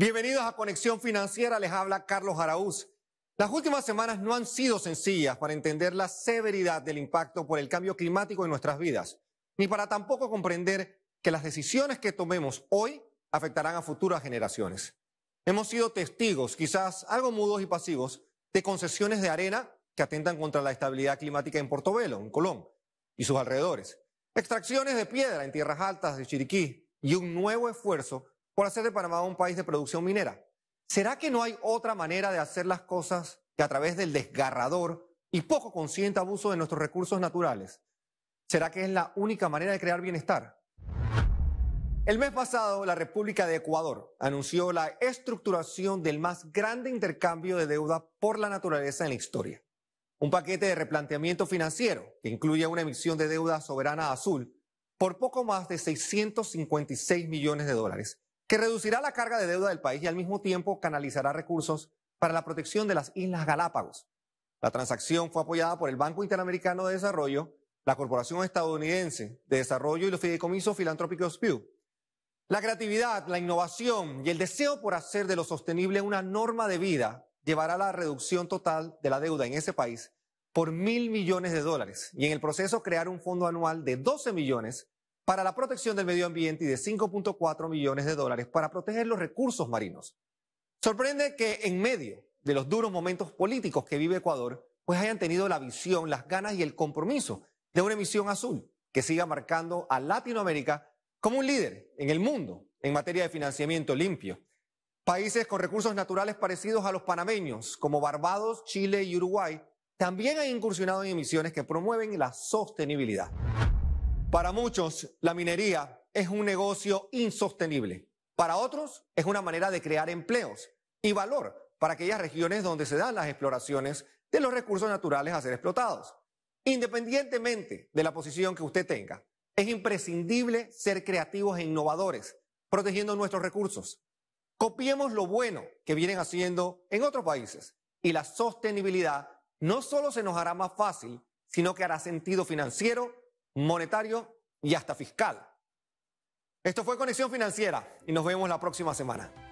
Bienvenidos a Conexión Financiera, les habla Carlos Araúz. Las últimas semanas no han sido sencillas para entender la severidad del impacto por el cambio climático en nuestras vidas, ni para tampoco comprender que las decisiones que tomemos hoy afectarán a futuras generaciones. Hemos sido testigos, quizás algo mudos y pasivos, de concesiones de arena que atentan contra la estabilidad climática en Portobelo, en Colón, y sus alrededores, extracciones de piedra en tierras altas de Chiriquí y un nuevo esfuerzo por hacer de Panamá un país de producción minera. ¿Será que no hay otra manera de hacer las cosas que a través del desgarrador y poco consciente abuso de nuestros recursos naturales? ¿Será que es la única manera de crear bienestar? El mes pasado, la República de Ecuador anunció la estructuración del más grande intercambio de deuda por la naturaleza en la historia. Un paquete de replanteamiento financiero que incluye una emisión de deuda soberana azul por poco más de 656 millones de dólares que reducirá la carga de deuda del país y al mismo tiempo canalizará recursos para la protección de las Islas Galápagos. La transacción fue apoyada por el Banco Interamericano de Desarrollo, la Corporación Estadounidense de Desarrollo y los fideicomisos filantrópicos Pew. La creatividad, la innovación y el deseo por hacer de lo sostenible una norma de vida llevará a la reducción total de la deuda en ese país por mil millones de dólares y en el proceso crear un fondo anual de 12 millones para la protección del medio ambiente y de 5.4 millones de dólares para proteger los recursos marinos. Sorprende que en medio de los duros momentos políticos que vive Ecuador, pues hayan tenido la visión, las ganas y el compromiso de una emisión azul que siga marcando a Latinoamérica como un líder en el mundo en materia de financiamiento limpio. Países con recursos naturales parecidos a los panameños, como Barbados, Chile y Uruguay, también han incursionado en emisiones que promueven la sostenibilidad. Para muchos, la minería es un negocio insostenible. Para otros, es una manera de crear empleos y valor para aquellas regiones donde se dan las exploraciones de los recursos naturales a ser explotados. Independientemente de la posición que usted tenga, es imprescindible ser creativos e innovadores, protegiendo nuestros recursos. Copiemos lo bueno que vienen haciendo en otros países y la sostenibilidad no solo se nos hará más fácil, sino que hará sentido financiero monetario y hasta fiscal. Esto fue Conexión Financiera y nos vemos la próxima semana.